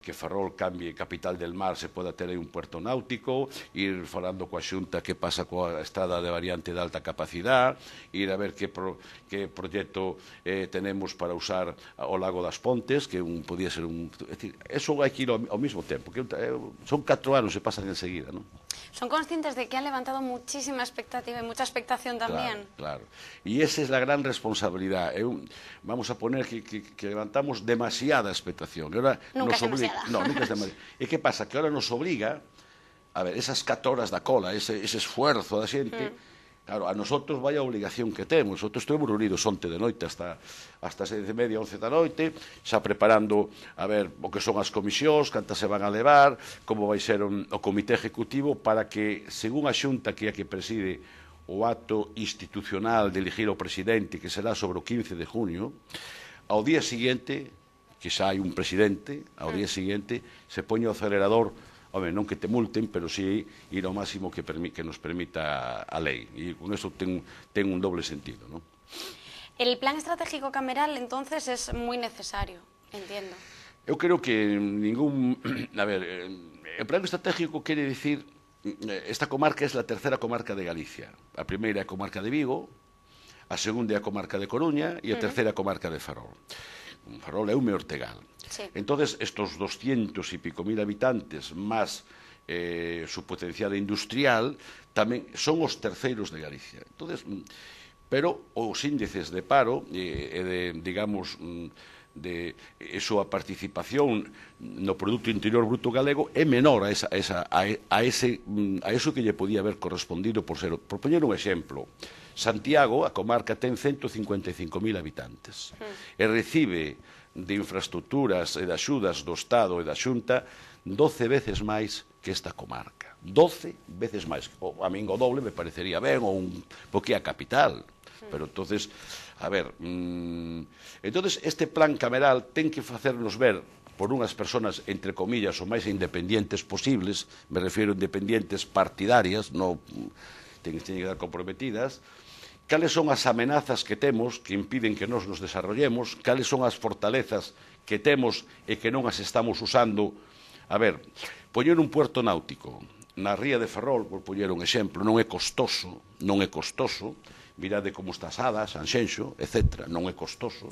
que Ferrol cambie capital del mar se poda ter aí un puerto náutico, ir falando coa xunta que pasa coa estrada de variante de alta capacidade, ir a ver que, pro, que proxecto eh, tenemos para usar o lago das Pontes, que un podía ser un... É dicir, eso hai que ir ao, ao mesmo tempo, que eh, son catro anos e pasan enseguida, non? Son conscientes de que han levantado muchísima expectativa e mucha expectación también. Claro, claro. Y esa es la gran responsabilidad. Eh, vamos a poner que, que, que levantamos demasiada expectación. Ahora Nunca nos obliga amarela. Non, nunca está amarela. E que pasa? Que ahora nos obliga, a ver, esas 4 horas da cola, ese, ese esfuerzo da xente, mm. Claro, a nosotros vai a obligación que temos. Nosotros estuvemos reunidos onte de noite hasta, hasta seis de media, once da noite, xa preparando a ver o que son as comisións, cantas se van a levar, como vai ser un, o comité ejecutivo para que, según a xunta que é a que preside o acto institucional de elegir o presidente, que será sobre o 15 de junio, ao día siguiente xa hai un presidente ao día mm. seguinte, se poña o acelerador home, non que te multen, pero sí ir ao máximo que, permi que nos permita a lei. E con eso ten, ten un doble sentido. ¿no? El plan estratégico cameral, entonces, es muy necesario, entiendo. Eu creo que ningún... A ver, o eh, plan estratégico quere dicir... Eh, esta comarca é a terceira comarca de Galicia. A primeira é a comarca de Vigo, a segunda é a comarca de Coruña e a mm. terceira é a comarca de Ferrol un farol é o Ortegal. Sí. Entonces, estos 200 e pico mil habitantes máis eh, su potencial industrial tamén son os terceiros de Galicia. Entonces, mm, pero os índices de paro e eh, eh, de, digamos, mm, de súa a participación no Producto Interior Bruto Galego é menor a, esa, a, esa, a, a, ese, mm, a eso que lle podía haber correspondido por ser. Por poñer un exemplo, Santiago, a comarca, ten 155.000 habitantes hmm. e recibe de infraestructuras e de axudas do Estado e da Xunta 12 veces máis que esta comarca. 12 veces máis. O Amingo Doble me parecería ben, ou un, porque a capital. Pero entonces, a ver, mmm, entonces este plan cameral ten que facernos ver por unhas persoas, entre comillas, o máis independientes posibles, me refiero a independientes partidarias, no ten, ten que estar comprometidas, cales son as amenazas que temos que impiden que nós nos desarrollemos, cales son as fortalezas que temos e que non as estamos usando A ver, poñer un puerto náutico na ría de Ferrol, por poñer un exemplo, non é costoso, non é costoso, mirade como está Sada, Sanxenxo, etc., non é costoso,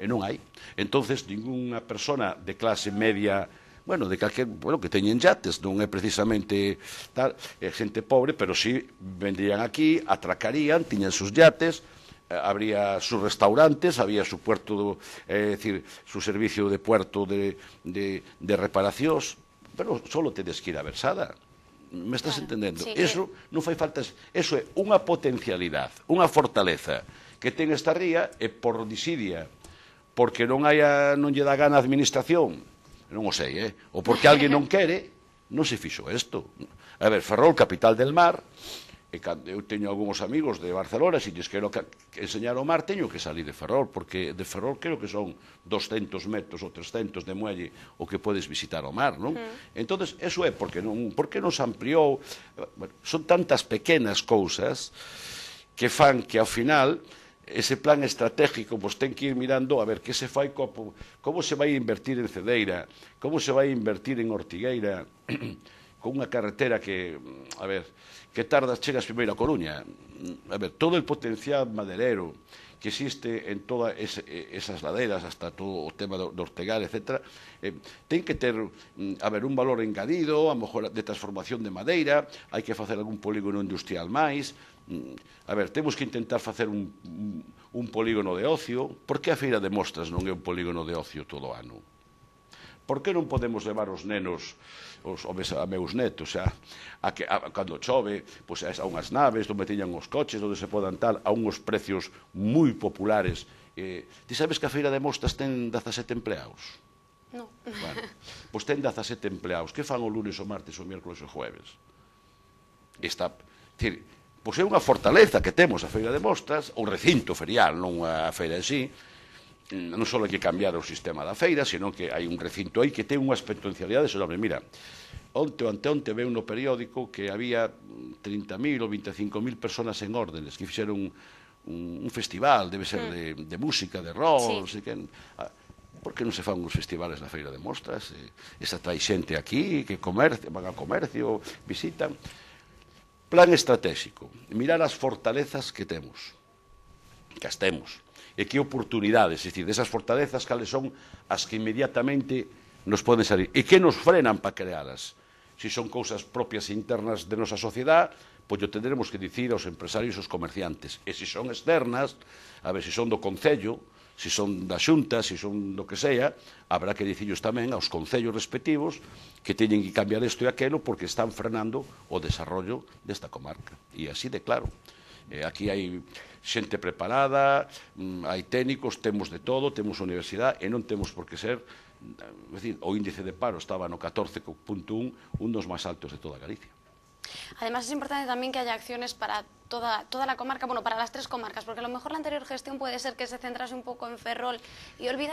e non hai. Entonces, ninguna persona de clase media bueno, de calquer, bueno, que teñen yates, non é precisamente tal, é xente pobre, pero si sí, vendrían aquí, atracarían, tiñan sus yates, Eh, habría sus restaurantes, había su puerto, eh, es decir, su servicio de puerto de, de, de reparacións, pero solo tedes que ir a Versada. Me estás claro, entendendo? Sí, eso que... non fai falta, eso é unha potencialidade, unha fortaleza que ten esta ría e por disidia, porque non hai a, non lle dá gana a administración, non o sei, eh? ou porque alguén non quere, non se fixo isto. A ver, Ferrol, capital del mar, E cando eu teño algúns amigos de Barcelona, se lles quero enseñar o mar, teño que salir de Ferrol, porque de Ferrol creo que son 200 metros ou 300 de muelle o que podes visitar o mar, non? Mm. Entón, eso é porque non, porque non se ampliou. Bueno, son tantas pequenas cousas que fan que ao final ese plan estratégico vos pois, ten que ir mirando a ver que se fai como, como se vai invertir en Cedeira, como se vai invertir en Ortigueira, con unha carretera que, mm, a ver, que tardas, chegas primeiro a Coruña. Mm, a ver, todo el potencial maderero que existe en todas es, esas laderas, hasta todo o tema do, do Ortegal, etc., eh, ten que ter, mm, a ver, un valor engadido, a mejor de transformación de madeira, hai que facer algún polígono industrial máis, a ver, temos que intentar facer un, un polígono de ocio, porque a feira de mostras non é un polígono de ocio todo o ano? Por que non podemos levar os nenos, os homes a meus netos, a, a que a, cando chove, pois a, a unhas naves, onde teñan os coches, onde se podan tal, a uns precios moi populares. Eh, ti sabes que a feira de Mostas ten 17 empleados? Non. Bueno, pois ten 17 empleados. Que fan o lunes, o martes, o miércoles e o jueves? Está, tir, pois é unha fortaleza que temos a Feira de Mostas, o recinto ferial, non a feira en sí, Mm, non só hai que cambiar o sistema da feira, senón que hai un recinto aí que ten unhas potencialidades enormes. Mira, onte ou onte veu no periódico que había 30.000 mm, ou 25.000 personas en órdenes que fixeron un, un, festival, debe ser hmm. de, de música, de rock, sí. que, ah, por que non se fan uns festivales na feira de mostras? Eh, esa trai xente aquí, que comercio, van ao comercio, visitan. Plan estratégico, mirar as fortalezas que temos, que as temos, e que oportunidades, é dicir, desas fortalezas cales son as que inmediatamente nos poden salir e que nos frenan para crealas. Se son cousas propias internas de nosa sociedade, pois o tendremos que dicir aos empresarios e aos comerciantes. E se son externas, a ver, se son do Concello, se son da xunta, se son do que sea, habrá que dicirlos tamén aos concellos respectivos que teñen que cambiar isto e aquelo porque están frenando o desarrollo desta comarca. E así de claro. Eh, aquí hai xente preparada, mm, hai técnicos, temos de todo, temos universidade e non temos por que ser mm, é dicir, o índice de paro estaba no 14.1, un dos máis altos de toda Galicia. Además, es importante también que haya acciones para toda, toda la comarca, bueno, para las tres comarcas, porque a lo mejor la anterior gestión puede ser que se centrase un poco en Ferrol y olvidas